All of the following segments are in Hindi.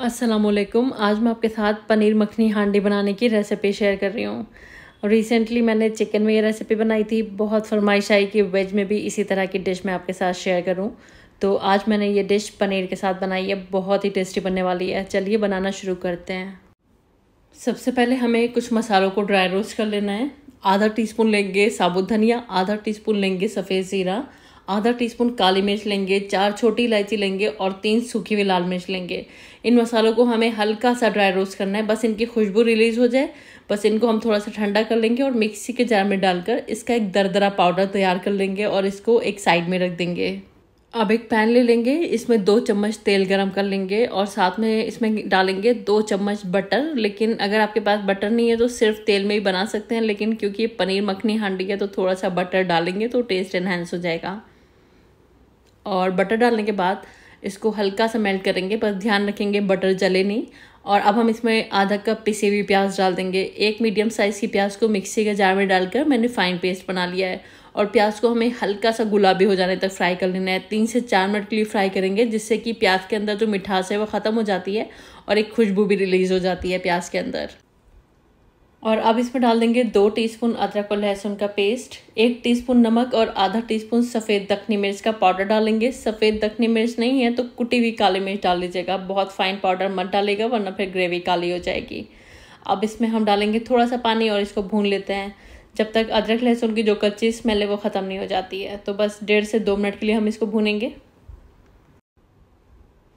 असलकुम आज मैं आपके साथ पनीर मखनी हांडी बनाने की रेसिपी शेयर कर रही हूँ रिसेंटली मैंने चिकन में ये रेसिपी बनाई थी बहुत फरमाइश आई कि वेज में भी इसी तरह की डिश मैं आपके साथ शेयर करूँ तो आज मैंने ये डिश पनीर के साथ बनाई है बहुत ही टेस्टी बनने वाली है चलिए बनाना शुरू करते हैं सबसे पहले हमें कुछ मसालों को ड्राई रोस्ट कर लेना है आधा टी लेंगे साबुत धनिया आधा टी लेंगे सफ़ेद ज़ीरा आधा टीस्पून काली मिर्च लेंगे चार छोटी इलायची लेंगे और तीन सूखी हुई लाल मिर्च लेंगे इन मसालों को हमें हल्का सा ड्राई रोस्ट करना है बस इनकी खुशबू रिलीज़ हो जाए बस इनको हम थोड़ा सा ठंडा कर लेंगे और मिक्सी के जार में डालकर इसका एक दरदरा पाउडर तैयार कर लेंगे और इसको एक साइड में रख देंगे अब एक पैन ले लेंगे इसमें दो चम्मच तेल गरम कर लेंगे और साथ में इसमें डालेंगे दो चम्मच बटर लेकिन अगर आपके पास बटर नहीं है तो सिर्फ तेल में ही बना सकते हैं लेकिन क्योंकि पनीर मखनी हांडी है तो थोड़ा सा बटर डालेंगे तो टेस्ट इन्हेंस हो जाएगा और बटर डालने के बाद इसको हल्का सा मेल्ट करेंगे बस ध्यान रखेंगे बटर जले नहीं और अब हम इसमें आधा कप पिसी हुई प्याज डाल देंगे एक मीडियम साइज़ की प्याज को मिक्सी के जार में डालकर मैंने फाइन पेस्ट बना लिया है और प्याज को हमें हल्का सा गुलाबी हो जाने तक फ्राई कर लेना है तीन से चार मिनट के लिए फ्राई करेंगे जिससे कि प्याज के अंदर जो मिठास है वो ख़त्म हो जाती है और एक खुशबू भी रिलीज़ हो जाती है प्याज के अंदर और अब इसमें डाल देंगे दो टीस्पून अदरक और लहसुन का पेस्ट एक टीस्पून नमक और आधा टीस्पून सफ़ेद दखनी मिर्च का पाउडर डालेंगे सफ़ेद दखनी मिर्च नहीं है तो कुटी हुई काली मिर्च डाल लीजिएगा बहुत फाइन पाउडर मत डालेगा वरना फिर ग्रेवी काली हो जाएगी अब इसमें हम डालेंगे थोड़ा सा पानी और इसको भून लेते हैं जब तक अदरक लहसुन की जो कच्ची स्मेल है वो ख़त्म नहीं हो जाती है तो बस डेढ़ से दो मिनट के लिए हम इसको भूनेंगे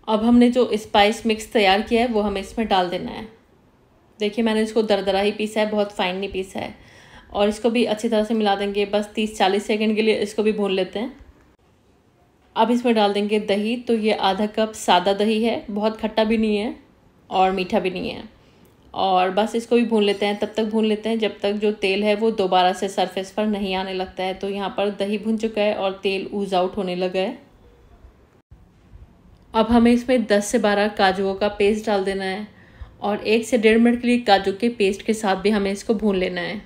अब हमने जो स्पाइस मिक्स तैयार किया है वो हमें इसमें डाल देना है देखिए मैंने इसको दरदरा ही पीसा है बहुत फाइन नहीं पीसा है और इसको भी अच्छी तरह से मिला देंगे बस तीस चालीस सेकेंड के लिए इसको भी भून लेते हैं अब इसमें डाल देंगे दही तो ये आधा कप सादा दही है बहुत खट्टा भी नहीं है और मीठा भी नहीं है और बस इसको भी भून लेते हैं तब तक भून लेते हैं जब तक जो तेल है वो दोबारा से सरफेस पर नहीं आने लगता है तो यहाँ पर दही भून चुका है और तेल ऊज आउट होने लगा है अब हमें इसमें 10 से 12 काजुओं का पेस्ट डाल देना है और एक से डेढ़ मिनट के लिए काजू के पेस्ट के साथ भी हमें इसको भून लेना है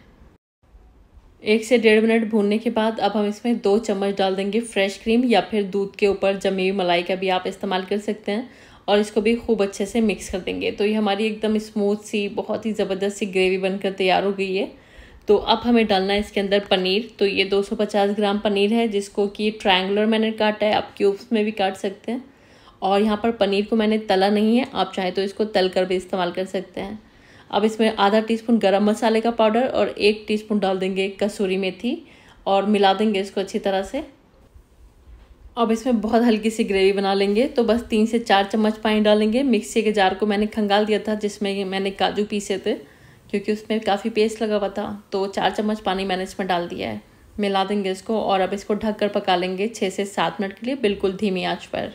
एक से डेढ़ मिनट भूनने के बाद अब हम इसमें दो चम्मच डाल देंगे फ्रेश क्रीम या फिर दूध के ऊपर जमी हुई मलाई का भी आप इस्तेमाल कर सकते हैं और इसको भी खूब अच्छे से मिक्स कर देंगे तो ये हमारी एकदम स्मूथ सी बहुत ही ज़बरदस्त सी ग्रेवी बनकर तैयार हो गई है तो अब हमें डालना है इसके अंदर पनीर तो ये 250 ग्राम पनीर है जिसको कि ट्रायंगुलर मैंने काटा है आप क्यूब्स में भी काट सकते हैं और यहाँ पर पनीर को मैंने तला नहीं है आप चाहे तो इसको तल कर भी इस्तेमाल कर सकते हैं अब इसमें आधा टीस्पून गरम मसाले का पाउडर और एक टीस्पून डाल देंगे कसूरी मेथी और मिला देंगे इसको अच्छी तरह से अब इसमें बहुत हल्की सी ग्रेवी बना लेंगे तो बस तीन से चार चम्मच पानी डालेंगे मिक्सी के जार को मैंने खंगाल दिया था जिसमें मैंने काजू पीसे थे क्योंकि उसमें काफ़ी पेस्ट लगा हुआ था तो चार चम्मच पानी मैंने इसमें डाल दिया है मिला देंगे इसको और अब इसको ढककर पका लेंगे छः से सात मिनट के लिए बिल्कुल धीमी आँच पर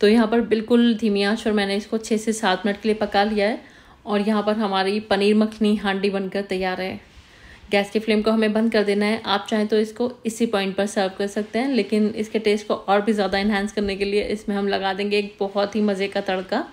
तो यहाँ पर बिल्कुल धीमी आँच पर मैंने इसको छः से सात मिनट के लिए पका लिया है और यहाँ पर हमारी पनीर मखनी हांडी बनकर तैयार है गैस की फ्लेम को हमें बंद कर देना है आप चाहें तो इसको इसी पॉइंट पर सर्व कर सकते हैं लेकिन इसके टेस्ट को और भी ज़्यादा इन्हांस करने के लिए इसमें हम लगा देंगे एक बहुत ही मज़े का तड़का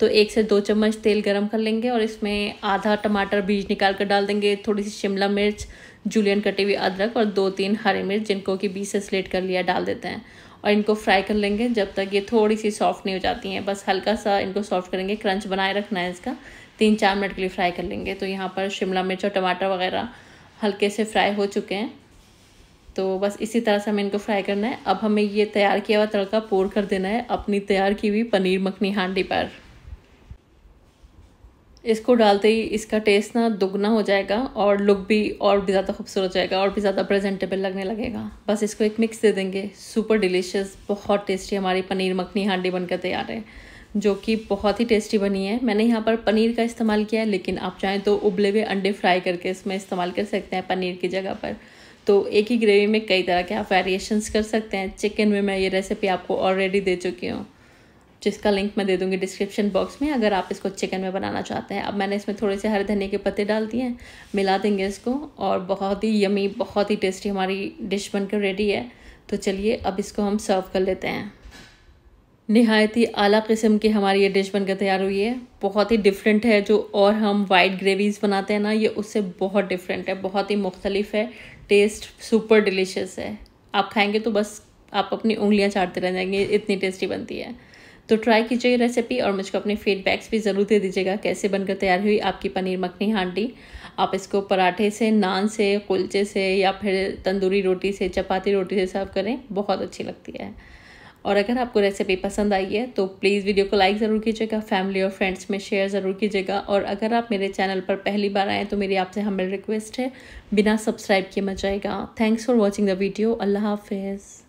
तो एक से दो चम्मच तेल गरम कर लेंगे और इसमें आधा टमाटर बीज निकाल कर डाल देंगे थोड़ी सी शिमला मिर्च जूलियन कटी हुई अदरक और दो तीन हरी मिर्च जिनको कि बीस से स्लेट कर लिया डाल देते हैं और इनको फ्राई कर लेंगे जब तक ये थोड़ी सी सॉफ्ट नहीं हो जाती हैं बस हल्का सा इनको सॉफ्ट करेंगे क्रंच बनाए रखना है इसका तीन चार मिनट के लिए फ्राई कर लेंगे तो यहाँ पर शिमला मिर्च और टमाटर वगैरह हल्के से फ्राई हो चुके हैं तो बस इसी तरह से हमें इनको फ्राई करना है अब हमें ये तैयार किया हुआ तड़का पोर कर देना है अपनी तैयार की हुई पनीर मखनी हांडी पर इसको डालते ही इसका टेस्ट ना दुगना हो जाएगा और लुक भी और भी ज़्यादा खूबसूरत हो जाएगा और भी ज़्यादा प्रेजेंटेबल लगने लगेगा बस इसको एक मिक्स दे देंगे सुपर डिलीशियस बहुत टेस्टी हमारी पनीर मखनी हांडी बनकर तैयार है जो कि बहुत ही टेस्टी बनी है मैंने यहाँ पर पनीर का इस्तेमाल किया है लेकिन आप चाहें तो उबले हुए अंडे फ्राई करके इसमें इस्तेमाल कर सकते हैं पनीर की जगह पर तो एक ही ग्रेवी में कई तरह के आप वेरिएशंस कर सकते हैं चिकन में मैं ये रेसिपी आपको ऑलरेडी दे चुकी हूँ जिसका लिंक मैं दे दूँगी डिस्क्रिप्शन बॉक्स में अगर आप इसको चिकन में बनाना चाहते हैं अब मैंने इसमें थोड़े से हरे धनिया के पत्ते डाल दिए हैं मिला देंगे इसको और बहुत ही यमी बहुत ही टेस्टी हमारी डिश बनकर रेडी है तो चलिए अब इसको हम सर्व कर लेते हैं नहायत ही आला किस्म की हमारी ये डिश बनकर तैयार हुई है बहुत ही डिफरेंट है जो और हम वाइट ग्रेवीज़ बनाते हैं ना ये उससे बहुत डिफरेंट है बहुत ही मुख्तलिफ है टेस्ट सुपर डिलीशियस है आप खाएंगे तो बस आप अपनी उंगलियां चाटते रह जाएंगे इतनी टेस्टी बनती है तो ट्राई कीजिए रेसिपी और मुझको अपने फीडबैक्स भी ज़रूर दे दीजिएगा कैसे बनकर तैयार हुई आपकी पनीर मखनी हांडी आप इसको पराठे से नान से कुलचे से या फिर तंदूरी रोटी से चपाती रोटी से सर्व करें बहुत अच्छी लगती है और अगर आपको रेसिपी पसंद आई है तो प्लीज़ वीडियो को लाइक ज़रूर कीजिएगा फैमिली और फ्रेंड्स में शेयर ज़रूर कीजिएगा और अगर आप मेरे चैनल पर पहली बार आएँ तो मेरी आपसे हमें रिक्वेस्ट है बिना सब्सक्राइब किए मचाएगा thanks for watching the video अल्लाह हाफिज़